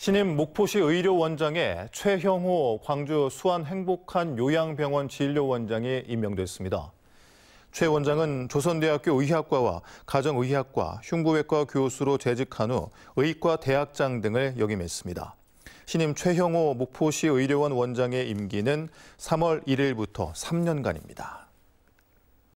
신임 목포시 의료원장에 최형호 광주 수안 행복한 요양병원 진료원장이 임명됐습니다. 최 원장은 조선대학교 의학과와 가정의학과, 흉부외과 교수로 재직한 후 의과 대학장 등을 역임했습니다. 신임 최형호 목포시 의료원 원장의 임기는 3월 1일부터 3년간입니다.